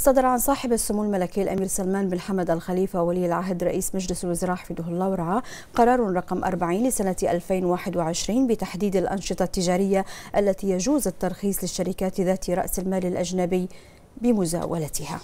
صدر عن صاحب السمو الملكي الأمير سلمان بن حمد الخليفة ولي العهد رئيس مجلس الوزراء حفظه الله ورعاه قرار رقم 40 لسنة 2021 بتحديد الأنشطة التجارية التي يجوز الترخيص للشركات ذات رأس المال الأجنبي بمزاولتها